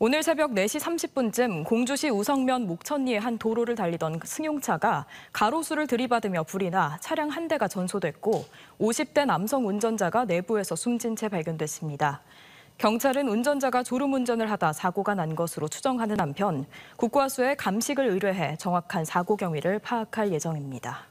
오늘 새벽 4시 30분쯤 공주시 우성면 목천리의 한 도로를 달리던 승용차가 가로수를 들이받으며 불이 나 차량 한 대가 전소됐고 50대 남성 운전자가 내부에서 숨진 채 발견됐습니다. 경찰은 운전자가 졸음운전을 하다 사고가 난 것으로 추정하는 한편 국과수의 감식을 의뢰해 정확한 사고 경위를 파악할 예정입니다.